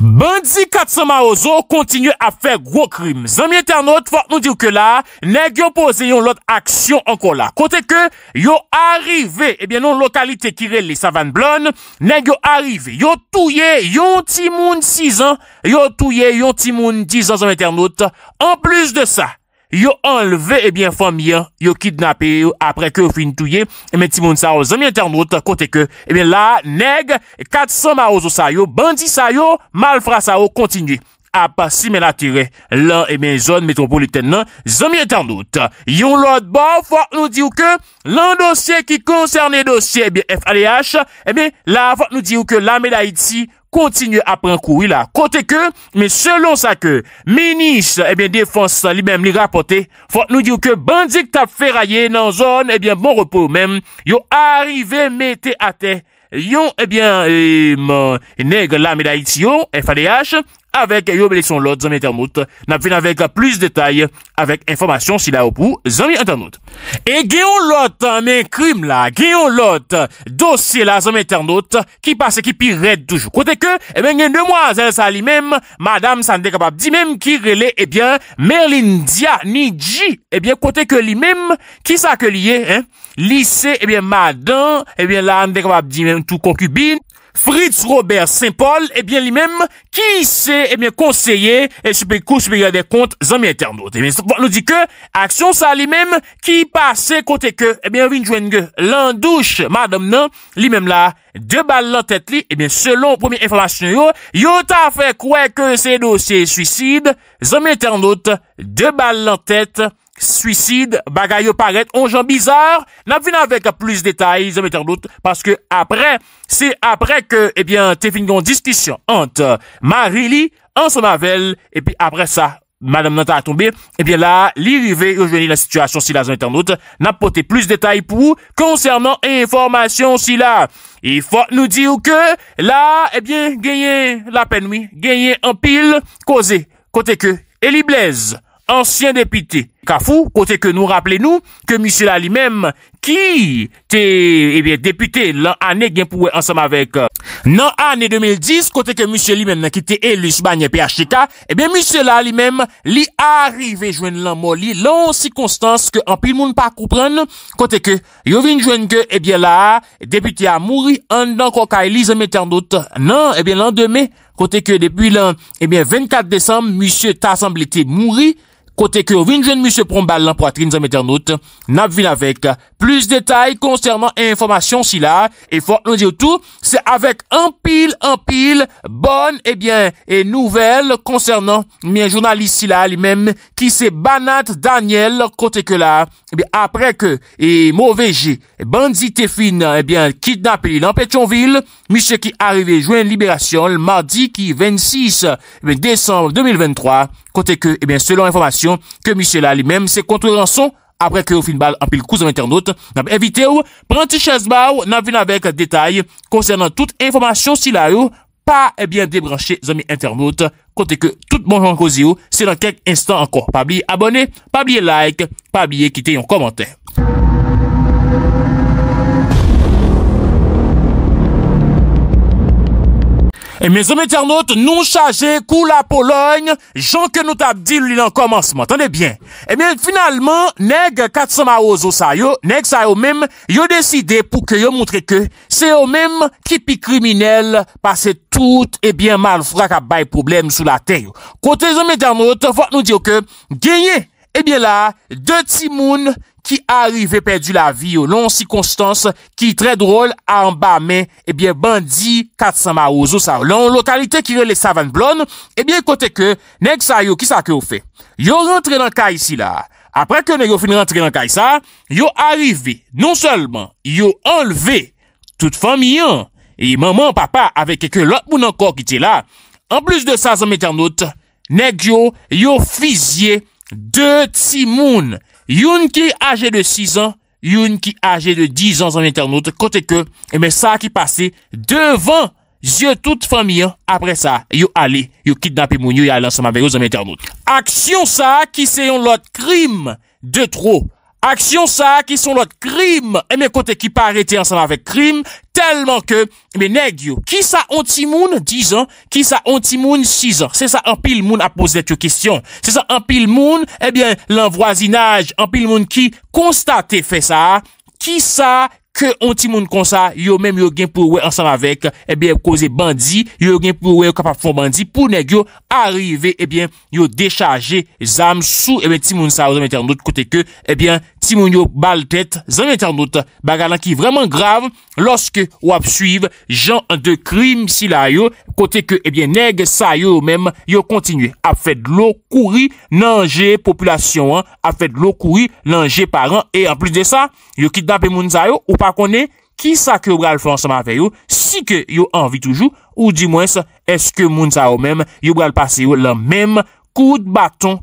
Bandzi Katsoma Ozo kontinye a fe gro krim. Zanmye ternot, fok nou diw ke la, negyo pose yon lot aksyon anko la. Kote ke, yo arive, ebyen nou lokalite kire li savan blon, negyo arive, yo touye yon timoun 6 an, yo touye yon timoun 10 an zanmye ternot, an plus de sa. yo enleve ebyen eh fami an, yo kidnap eyo eh, apre ke ou fin touye, eme eh Timon sa yo zomi enternout, kote ke, ebyen la neg, katsan ma ozo sa yo, bandi sa yo, malfra sa yo, kontinye. A pa si men atire, lan eme zon metropoliten nan, zomi enternout. Yon lot ba, fok nou diyo ke, lan dosye ki konserne dosye, ebyen FADH, eme la fok nou diyo ke, la mena iti, kontinye apren kouwi la, kote ke, men selon sa ke, menis, e eh ben defons li men li rapote, fote nou diw ke, bandik tap feraye nan zon, e eh ben bon repou men, yo arive mete ate, Yon, ebyen, neg la medayit yon, FADH, avèk eh, yo belè son lot, zanmè ternout. Nap vin avèk eh, plus detay, avèk informasyon si la ou pou, zanmè ternout. E genyon lot, eh, men, krim la, genyon lot, dosye la, zanmè ternout, ki pase ki pi red toujou. Kote ke, ebyen, genyon de mwazè sa li mèm, madame san dekabab, di mèm, ki rele, ebyen, Merlindia Nidji. Ebyen, kote ke li mèm, ki sa ke liye, ebyen. Li se, ebyen, eh madan, ebyen, eh lan dek wap di men tout konkubin, Fritz Robert Saint-Paul, ebyen, eh li men, ki se, ebyen, konseye, soupe kou, soupe yade kont, zan mi eternote. Ebyen, nou di ke, aksyon sa li men, ki pase kote ke, ebyen, vinjwen ge, lan douche, madan nan, li men la, de bal lantet li, ebyen, selon premier inflasyon yo, yo ta fe kwe ke se dosye suicide, zan mi eternote, de bal lantet, suicide, bagaille paraît, on gens bizarre. N'a pas avec plus de détails, en doute, parce que après, c'est après que, eh bien, t'es une discussion entre Marily, lee en et puis après ça, Madame Nata a tombé. Eh bien, là, l'irrivée, aujourd'hui, la situation, si la zone n'a pas plus de détails pour concernant information, si là. Il faut nous dire que, là, eh bien, gagner la peine, oui, gagner un pile, causé, côté que, les Blaise, ansyen depite. Kafou, kote ke nou rappele nou, ke misi la li mem, eh ki te depite lan ane genpouwe ansam avek. Nan euh, ane 2010, kote ke misi li men nakite elis bagne pi achika, ebyen eh misi la li mem, li arive jwen lan moli, lan osi konstans ke anpil moun pa koupren, kote ke yo vin jwen ke, ebyen eh la depite a non, mouri, an dan koka elise metan dout. Nan, ebyen lan deme, kote ke depi lan, ebyen 24 desem, misi tasam li te mouri, que, que vin monsieur monsieur prombal dans Poitrine poitrine eternout, internaute, vu avec Plus détails concernant information si là et fort nous dire tout, c'est avec un pile un pile bonne et eh et e nouvelles concernant mien journaliste si là lui-même qui s'est banat Daniel kote que la, que, eh que ke, e mauvais et et fine, et eh bien, kidnappé li lan qui qui arrivé juin Libération, le mardi qui 26, eh décembre 2023, côté que, et bien, selon information ke misye la li menm se kontre lanson apre kre ou fin bal an pil kou zanm internot nan be evite ou, pranti chazba ou nan vin avek detay konsernan tout informasyon si la ou pa e bien debranche zanm internot konten ke tout bon janko zi ou se nan kek instan anko pa bi abone, pa bi like, pa bi ekite yon komante E mè zon mè ternote, nou chaje kou la Pologne, joun ke nou tabdi loulil an komansman, tande bien. E mè, finalman, neg katsoma ozo sa yo, neg sa yo mèm, yo deside pou ke yo moutre ke, se yo mèm kipi kriminel, pase tout, e bè man, fra ka bay problem sou la ten yo. Kote zon mè ternote, vòt nou diyo ke, genye, eh e bè la, de timoun, ki arive perdi la vi yo, lon sikonstans ki tre drol an ba men, e eh bie bandi katsan ma ozo sa. Lon lokalite ki re le savan blon, e eh bie kote ke, neg sa yo, ki sa ke ou fe? Yo rentre nan ka isi la. Apre ke neg yo fin rentre nan ka isa, yo arive, non solman, yo enleve, tout famiyan, e maman, papa, ave keke lot moun anko ki te la, an plus de sa zan metanout, neg yo, yo fizye, De tsi moun, yon ki age de 6 an, yon ki age de 10 an zanm inter nou, kote ke, me sa ki pase devan zyo tout fami an, apre sa, yon ale, yon kidnap yon moun, yon ale ansama beyo zanm inter nou. Aksyon sa ki seyon lot krim de tro. Aksyon sa ki son lot krim. Eme kote ki pa arete ansan avèk krim. Telman ke. Eme neg yo. Ki sa anti moun? Dizan. Ki sa anti moun? Siza. Se sa anpil moun apos let yo kisyon. Se sa anpil moun? Ebyen. Lan voisinaj. Anpil moun ki. Konstate fe sa. Ki sa... ke on timoun kon sa, yo menm yo gen pou we ansam avek, ebyen eh kouze bandi, yo gen pou we yo kapap foun bandi, pou neg yo arive, ebyen eh yo dechaje zanm sou, ebyen eh timoun sa ou zanm interndot, kote ke, ebyen, Timouniou baltet zan etan dout bagalan ki vreman grav loske ou ap suive jan an de krim si la yo kote ke ebyen eh neg sa yo ou mem yo kontinue ap fed lo kouri nanje populasyon an ap fed lo kouri nanje paran E an plus de sa yo kit dapen moun sa yo ou pa kone ki sa ke yo bral flanseman fe yo si ke yo anvi toujou ou di mwens eske moun sa yo ou mem yo bral pase yo lan mem kout baton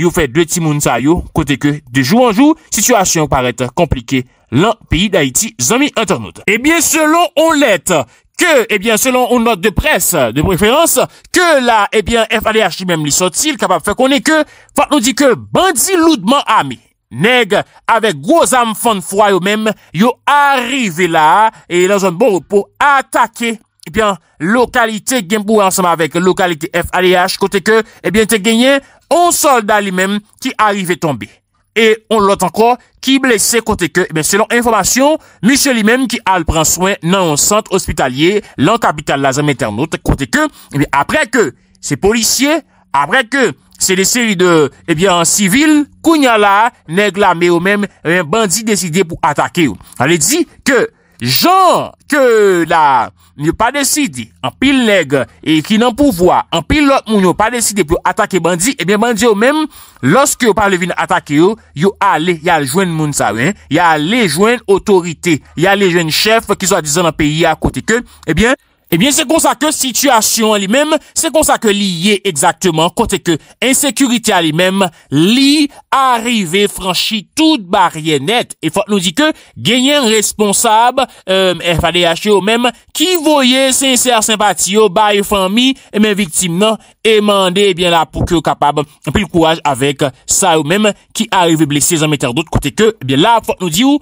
yo fè dwe timoun sa yo kote ke de jou an jou, situasyon parète komplike lan peyi da iti zami internet. Ebyen eh selon on let, ke, ebyen eh selon on not de pres, de preferans, ke la, ebyen eh FADH jimèm li sotil, kapab fè konè ke, fat nou di ke bandi loudman ami. Neg, avèk gwo zam fan fwa yo mèm, yo arive la, e lan zon bon ou pou atake... Ebyen, lokalite genpou ansema vek lokalite FADH, kote ke, ebyen, eh te genyen, on solda li men ki arrive tombe. E, on lot an kwa, ki blese kote ke, ebyen, eh selon informasyon, misye li men ki al pran swen nan yon sant ospitalye, lan kapital la zem interna, kote ke, ebyen, eh apre ke, se policye, apre ke, se leseri de, ebyen, sivil, kounyala, negla, ou men, bandi deside pou atake ou. An le di ke, Jan ke la nyo pa desidi an pil leg e ki nan pouvoa an pil lot moun yo pa desidi pou atake bandi, ebyen bandi yo men, loske yo pa levine atake yo, yo ale yal jwen moun sawen, yal le jwen otorite, yal le jwen chef ki so a dizan an peyi akote ke, ebyen, Ebyen, eh se kon sa ke situasyon alimem, se kon sa ke liye ekzakteman kote ke ensekurity alimem li arive franchi tout baryenet. E fote nou di ke genyen responsab euh, FADH yo menm ki voye senser simpati yo baye fami menm eviktim nan emande ebyen la pou ki yo kapab anpil kouaj avek sa yo menm ki arive blese zanmeter dot kote ke ebyen eh la fote nou di yo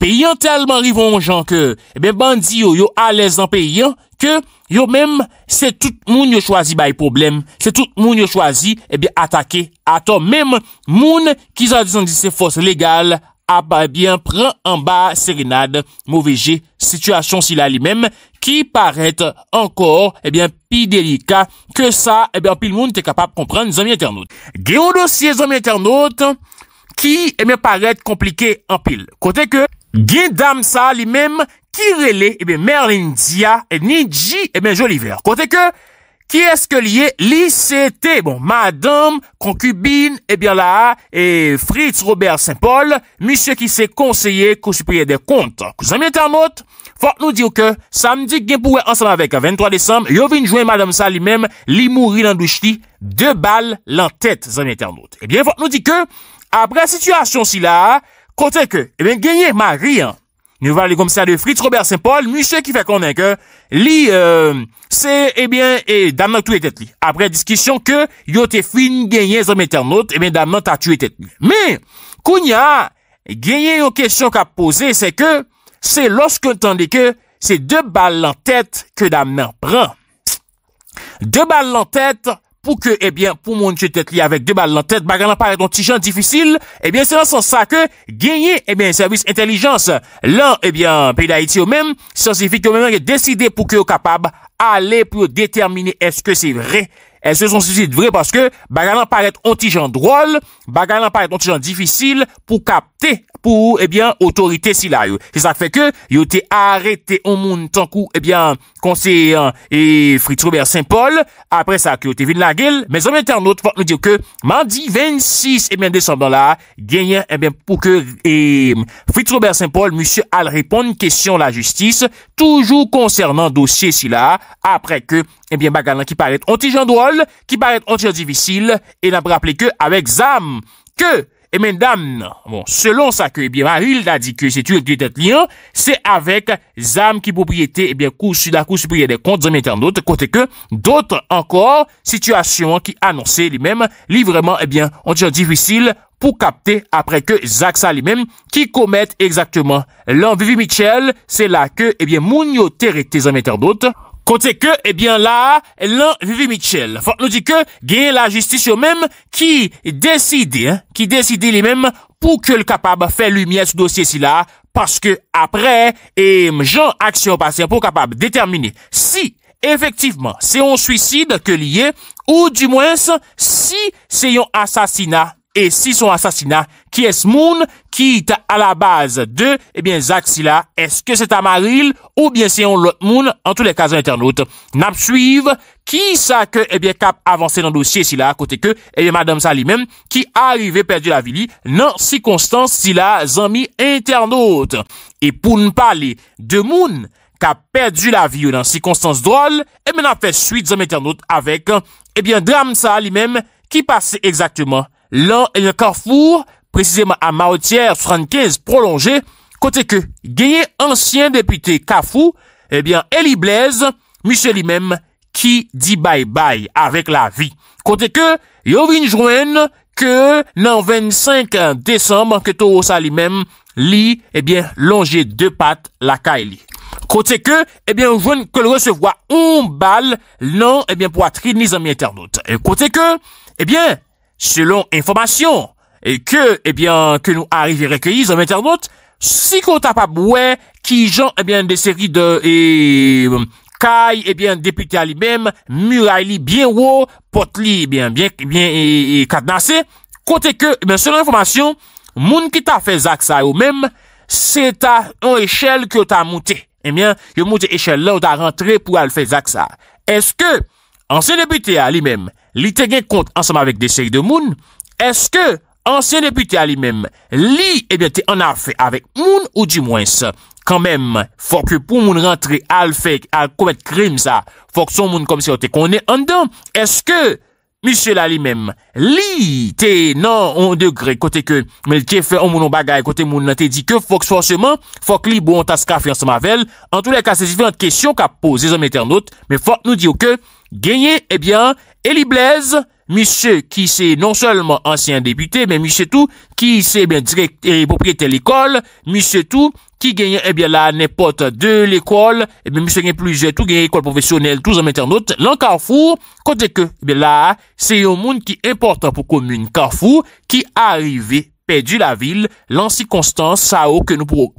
peyyan telman rivonjan ke ebyen eh bandi yo yo alèz nan peyyan. ke yo mèm se tout moun yo chwazi baye problem, se tout moun yo chwazi, ebyen, atake ato. Mèm moun ki zan disan ki se fos legal, ap, ebyen, pran an ba serenade, mouveje, situasyon si la li mèm, ki parete ankor, ebyen, pi delika, ke sa, ebyen, pil moun te kapap komprende zan mi internaute. Gen yon dosye zan mi internaute, ki, ebyen, parete komplike an pil. Kote ke gen dam sa li mèm, Kirele, ebe eh Merlin Dia, e Ninji, ebe eh Joliver. Kote ke, ki eske liye li sete? Bon, madame, konkubine, ebe eh la, e Fritz Robert Saint-Paul, misye ki se konseye konspire de konta. Kouzami internet, fote nou di yo ke, samdi genpouwe ansanavek, 23 desembe, yo vinjouen madame sa li mem, li mouri nan doujli, de bal lan tete, zami internet. Ebe fote nou di ke, apre situasyon si la, kote ke, ebe genye marien, Nou vali komisar de Fritz Robert Saint-Paul, misè ki fè konnen ke li, euh, se, ebyen, eh e dam nan tou etet li. Apre diskisyon ke, yo te fin genyen zom eternot, ebyen eh dam nan ta tou etet li. Men, kounya, genyen yo kesyon ka pose, se ke, se losk kontande ke, se de bal lantet ke dam nan pran. De bal lantet, se, pour que, eh bien, pour monter tête liée avec deux balles en tête, bagarre paraît un petit gens difficile, eh bien, c'est dans son sens ça que gagner, eh bien, service intelligence, là, eh bien, pays d'Haïti eux-mêmes, scientifiques eux-mêmes, décidé pour que capable aller pour déterminer est-ce que c'est vrai, est-ce que c'est vrai parce que bagarre paraît un petit gens drôle, bagarre paraît un petit difficile pour capter pou, ebyen, eh otorite si eh eh, la yo. Se sa fe ke, yo te arete on moun tankou, ebyen, konsey e Fritrober Saint-Paul, apre sa ke yo te vin la gel, me zanmèter not, fòk nou diyo ke, mandi 26, ebyen, desanman la, genyen, ebyen, pou ke, ebyen, Fritrober Saint-Paul, moussie al repon kèsyon la justice, toujou konsernan dosye si la, apre ke, ebyen, bagana ki paret anti-Jean Doual, ki paret anti-Jean Divisil, e nan praple ke, avek zam, ke... E men dam nan, bon, selon sa ke, e bie, Maril la di kwe, se tu et kwe te tlien, se avek zanm ki pou priyete, e bie, kou su la kou su priyede kont zanm internot, kote ke, dotre ankor, situasyon ki anonsen li men, li vreman, e eh bie, antyan difisil pou kapte apre ke zaksan li men ki komete ekzaktman. Lan Vivi Mitchell, se la ke, e eh bie, moun yo terete zanm internot. Kote ke, ebyen eh la, lan Vivi Mitchell. Fok nou di ke, gen la justis yo menm ki deside, ki deside li menm pou ke l kapab fè lumye sou dosye si la. Paske apre, jen aksyon pasen pou kapab determine si efektiveman se yon swisid ke liye ou di mwens si se yon asasina e si son asasina. Ki es moun ki ite a la base de, ebyen, Zak Sila, eske se ta maril, oubyen se yon lot moun, an tou le kaze internaute. N ap suive, ki sa ke, ebyen, kap avanse nan dosye Sila, kote ke, ebyen, eh Madame Salimem, ki a arrive perdi la vili nan sikonstans Sila zanmi internaute. E pou nou pale de moun kap perdi la vili nan sikonstans drol, ebyen, eh ap fes suite zanmi internaute avek, ebyen, eh Dame Salimem, ki pase ekzakteman lan e lakafour, précisément à Maotière 75 prolongée, côté que gagné ancien député Kafou, eh bien Eli Blaise, monsieur lui-même qui dit bye bye avec la vie. Côté que yo joigne que non 25 décembre que Toro ça lui-même lit, eh bien longer deux pattes la Kylie. Côté que, eh bien, une que le recevoir un balle, non, eh bien, poitrine, les amis internautes. Et côté que, eh bien, selon information, ke eh nou arrivi rekweyiz an mwen ternote, si kon ta pa mwen ki jan de seri de euh, kay eh depite a li men, mura li byen wou, pot li eh byen katnase, kote ke, mwen selon informasyon, moun ki ta fe zak sa yo men, se ta an eshel ki yo ta mouti. Emyen, yo mouti eshel la ou ta rentre pou al fe zak sa. Eske, anse depite a li men, li te gen kont ansama vek de seri de moun, eske, ansyen depute alimem eh li te an afe avèk moun ou di mwens. Kamem, fòk pou moun rentre al fèk, al komet krem sa, fòk son moun komisyon te konen an dan. Eske, misye la alimem, li te nan an degre kote ke, melke fè an moun an bagay kote moun nan te di ke, fòk sforseman, fòk li bou an taska fè an samavell, an tou lè kase sifè an tkesyon ka pose zè zonmè tè an not, mè fòk nou di yo ke, genye, ebyan, eh eliblez, misye ki se non selman ansyen depite, men misye tou ki se direk repopriyete l'ekol, misye tou ki genye eh la nepot de l'ekol, men eh misye genye plouze tou genye ekol profesyonel, tou zanm internot, lan Karfou, kote ke, be la, se yo moun ki importan pou komune Karfou, ki arive pedi la vil, lansi konstan sa ou ke nou pou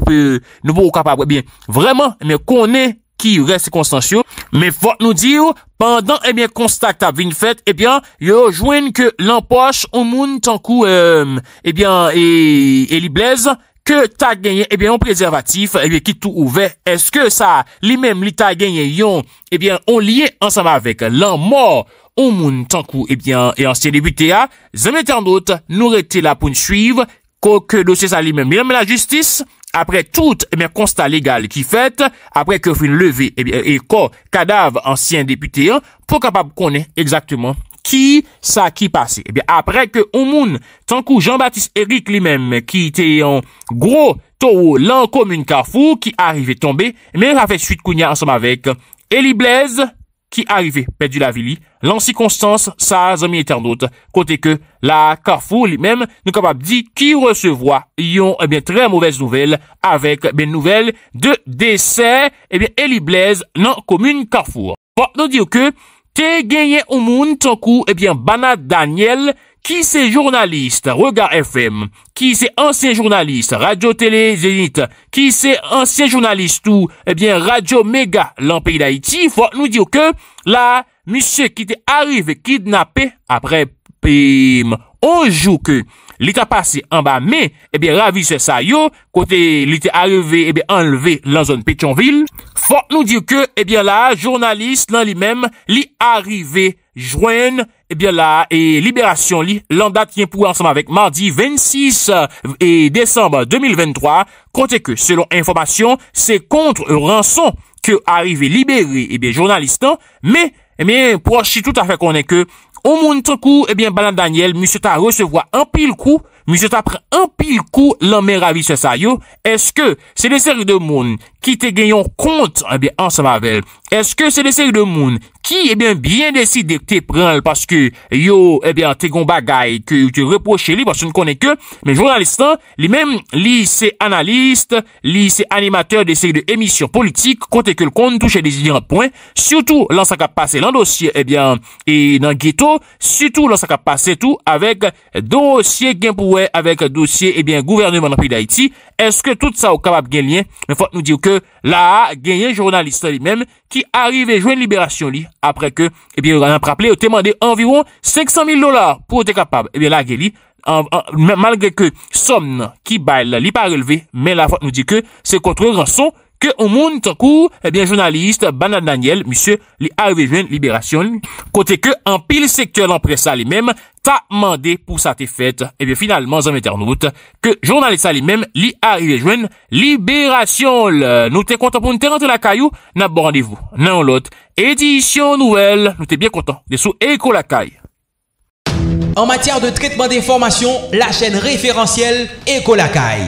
kapab, euh, eh ben vreman, men konen karfou, ki reste konsensyo. Me fwa nou diyo, pandan ebyen konstakta vin fèt, ebyen yo jwen ke lan poch ou moun tankou ebyen e li blez, ke ta genyen ebyen yon prezervatif eh ebyen ki tou ouve, eske sa li menm li ta genyen yon, ebyen on liye ansama vek lan mor ou moun tankou ebyen e ansye debitea, zemete an dot nou rete la pou n'suiv kouke dosye sa li menm. Mwen men la justis, apre tout men eh konsta legal ki fet, apre ke fin leve e eh ko kadav ansyen depute, pou kapab konen exactement ki sa ki pase. Ebyen eh apre ke Oumoun, tankou Jean-Baptiste Eric li men, ki te yon gro towo lanko moun kafou, ki arive tombe, men afe suite kounia ansenm avek. Eli Blaise. Ki arive pe di la vili, lansi konstans sa zanmi etan not, kote ke la Karfour li mem nou kapap di ki resevoa yon ebyen eh tre mouvez nouvel avek nouvel de dese ebyen eh e li blaze nan komoun Karfour. Po bon, nou diyo ke te genye ou moun ton kou ebyen eh bana Daniel. qui c'est journaliste Regard FM, qui c'est ancien journaliste Radio Télé Zénith, qui c'est ancien journaliste ou eh bien Radio Méga L'Empire pays d'Haïti, faut nous dire que là monsieur qui était arrivé kidnappé après on joue que Li ta pase an ba me, e bè ravise sa yo, kote li te areve e bè enleve lan zon Petionville. Fok nou dir ke, e bè la, jounalist nan li mem, li areve jwen, e bè la, e liberasyon li, lan date yon pou ansanm avèk mardi 26 e desanm 2023, kote ke, selon informasyon, se kontre ran son ke areve libere, e bè jounalist nan, me, e bè, proche si tout a fè konen ke, Ou moun trkou, ebyen, eh banan Daniel, moussou ta recevoi an pil kou, moussou ta pre an pil kou, lan mè ravi se sayo. Eske, se de seri de moun, ki te genyon kont, ebyen, eh an se mavel. Est-ce que c'est des séries de moun qui, eh bien, bien décide de te prendre parce que, yo, eh bien, t'es gon bagaye que tu reproches-lu parce que tu ne connais que mes journalistes-là, les mêmes lycées-analystes, lycées-animateurs des séries de émissions politiques quand est-ce que le compte touche des idées en point surtout lorsqu'a passé l'endossier, eh bien, et dans Ghetto, surtout lorsqu'a passé tout avec dossier Gempoué, avec dossier, eh bien, gouvernement d'Amérique d'Haïti, est-ce que tout ça ou kapab gèlien, il faut nous dire que la gèlien journaliste-là, lui-même, qui Arrive jwen liberasyon li Apre ke Ebi eh yon ganyan praple Ou temande environ 500 000 dolar Pou ou te kapab Ebi eh lage li Malge ke Son Ki bay Li pa releve Men la fote nou di ke Se kontre ranso ke ou moun tan kou, ebyen eh jounaliste banan Daniel, misye, li arivejwen liberasyon, kote ke an pil sektuel an presa li men, ta mande pou sa te fet, ebyen eh finalman zan meternout, ke jounalista li men li arivejwen liberasyon nou te kontan pou nou te rentre lakayou nan bon randevou, nan ou lot edisyon nouel, nou te bien kontan desou Eko lakay En matyar de tretman de informasyon la chen referansyel Eko lakay